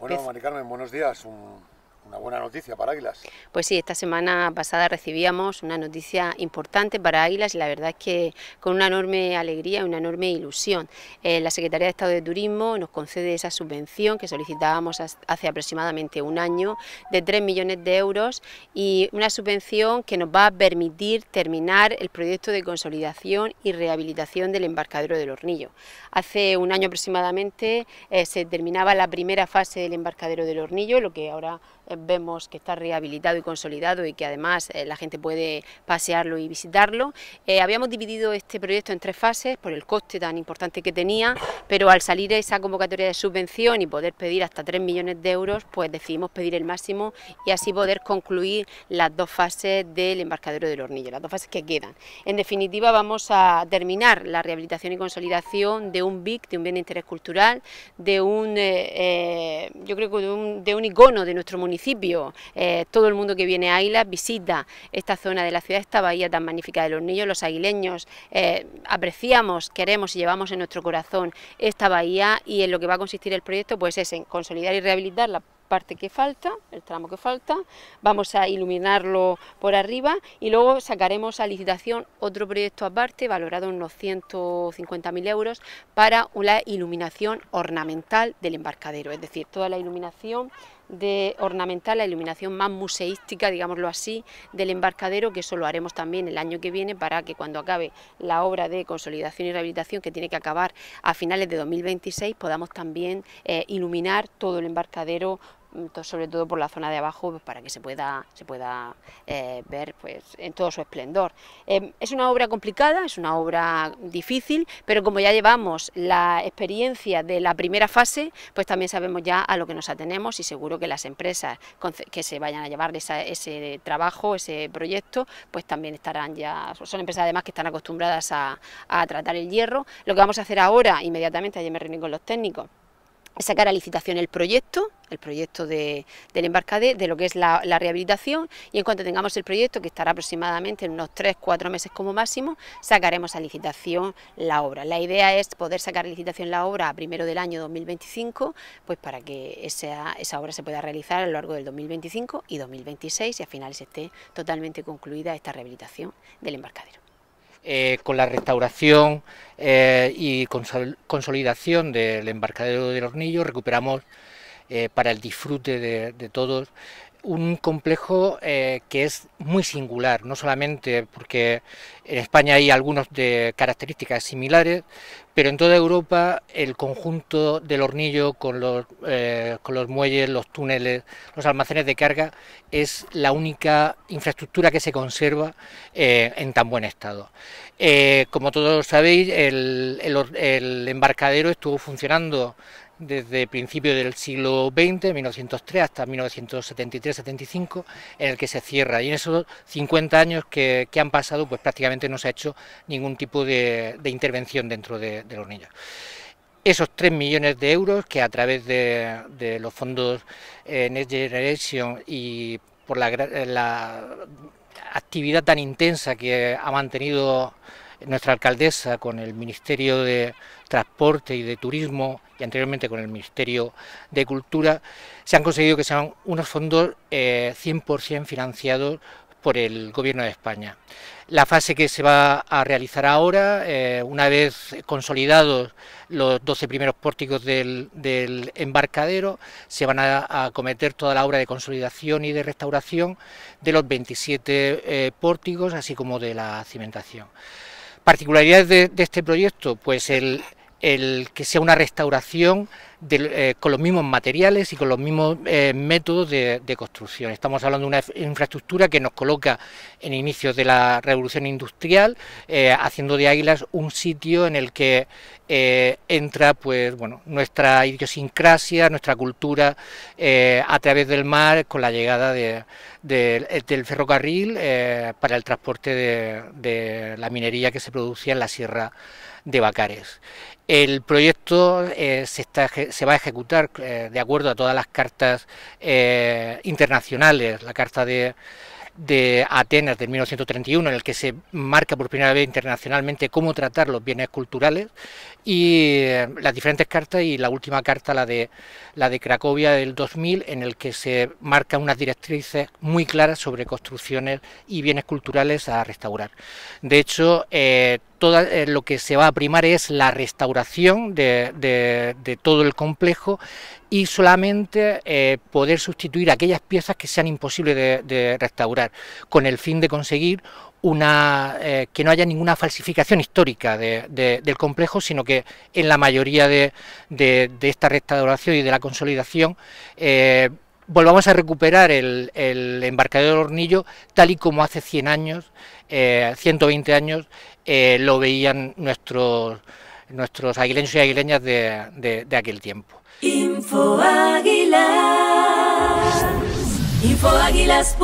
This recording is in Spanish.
Bueno, Maricarmen, buenos días. Una buena noticia para Águilas. Pues sí, esta semana pasada recibíamos una noticia importante para Águilas y la verdad es que con una enorme alegría y una enorme ilusión. Eh, la Secretaría de Estado de Turismo nos concede esa subvención que solicitábamos hace aproximadamente un año de 3 millones de euros y una subvención que nos va a permitir terminar el proyecto de consolidación y rehabilitación del embarcadero del Hornillo. Hace un año aproximadamente eh, se terminaba la primera fase del embarcadero del Hornillo, lo que ahora eh, vemos que está rehabilitado y consolidado y que además eh, la gente puede pasearlo y visitarlo. Eh, habíamos dividido este proyecto en tres fases por el coste tan importante que tenía, pero al salir esa convocatoria de subvención y poder pedir hasta 3 millones de euros, pues decidimos pedir el máximo y así poder concluir las dos fases del embarcadero del hornillo, las dos fases que quedan. En definitiva, vamos a terminar la rehabilitación y consolidación de un BIC, de un bien de interés cultural, de un, yo creo un, de un icono de nuestro municipio municipio. Eh, todo el mundo que viene a Águila visita esta zona de la ciudad, esta bahía tan magnífica de los niños, los aguileños. Eh, apreciamos, queremos y llevamos en nuestro corazón esta bahía y en lo que va a consistir el proyecto pues es en consolidar y rehabilitar la parte que falta, el tramo que falta, vamos a iluminarlo por arriba y luego sacaremos a licitación otro proyecto aparte valorado en unos 150.000 euros para una iluminación ornamental del embarcadero, es decir, toda la iluminación de ornamentar la iluminación más museística, digámoslo así, del embarcadero, que eso lo haremos también el año que viene para que cuando acabe la obra de consolidación y rehabilitación que tiene que acabar a finales de 2026 podamos también eh, iluminar todo el embarcadero Mm, sobre todo por la zona de abajo, pues, para que se pueda, se pueda eh, ver pues, en todo su esplendor. Em, es una obra complicada, es una obra difícil, pero como ya llevamos la experiencia de la primera fase, pues también sabemos ya a lo que nos atenemos y seguro que las empresas que se vayan a llevar esa, ese trabajo, ese proyecto, pues también estarán ya, son empresas además que están acostumbradas a, a tratar el hierro. Lo que vamos a hacer ahora, inmediatamente, ayer me reuní con los técnicos, es sacar a licitación el proyecto, el proyecto del embarcadero, de lo que es la, rehabilitación y en cuanto tengamos el proyecto, que estará aproximadamente en unos 3-4 meses como máximo, sacaremos a licitación la obra. La idea es poder sacar a licitación la obra a primero del año 2025, pues para que esa, obra se pueda realizar a lo largo del 2025 y 2026 y a finales esté totalmente concluida esta rehabilitación del embarcadero. Eh, con la restauración eh, y consolidación del embarcadero del Hornillo recuperamos eh, para el disfrute de, todos. Un complejo eh, que es muy singular, no solamente porque en España hay algunos de características similares, pero en toda Europa el conjunto del hornillo con los, eh, con los muelles, los túneles, los almacenes de carga es la única infraestructura que se conserva en tan buen estado. como todos sabéis, el embarcadero estuvo funcionando desde principios del siglo XX, 1903 hasta 1973-75, en el que se cierra. Y en esos 50 años que, han pasado, pues prácticamente no se ha hecho ningún tipo de, intervención dentro de, los niños esos 3 millones de euros que a través de, los fondos eh, Next Generation y por la, la actividad tan intensa que ha mantenido nuestra alcaldesa con el Ministerio de Transporte y de Turismo y anteriormente con el Ministerio de Cultura, se han conseguido que sean unos fondos 100% eh, financiados por el Gobierno de España. La fase que se va a realizar ahora, eh, una vez consolidados los 12 primeros pórticos del, embarcadero, se van a acometer toda la obra de consolidación y de restauración de los 27 eh, pórticos, así como de la cimentación. Particularidades de, de este proyecto, pues el, el que sea una restauración eh, con los mismos materiales y con los mismos eh, métodos de, construcción. Estamos hablando de una infraestructura que nos coloca en inicios de la revolución industrial, eh, haciendo de Águilas un sitio en el que entra pues, bueno, nuestra idiosincrasia, nuestra cultura a través del mar con la llegada del ferrocarril para el transporte de la minería que se producía en la Sierra de Bacares. El proyecto eh, se, está, se, va a ejecutar eh, de acuerdo a todas las cartas eh, internacionales, la carta de, Atenas de 1931, en el que se marca por primera vez internacionalmente cómo tratar los bienes culturales, y las diferentes cartas, y la última carta, la de, la de Cracovia del 2000, en el que se marcan unas directrices muy claras sobre construcciones y bienes culturales a restaurar. De hecho, eh, lo que se va a primar es la restauración de, todo el complejo y solamente eh, poder sustituir aquellas piezas que sean imposibles de, restaurar, con el fin de conseguir una, eh, que no haya ninguna falsificación histórica del complejo, sino que en la mayoría de, esta restauración y de la consolidación volvamos a recuperar el, el embarcadero hornillo tal y como hace 100 años, 120 años, eh, lo veían nuestros, nuestros aguileños y aguileñas de, de, de aquel tiempo. Info Águilas,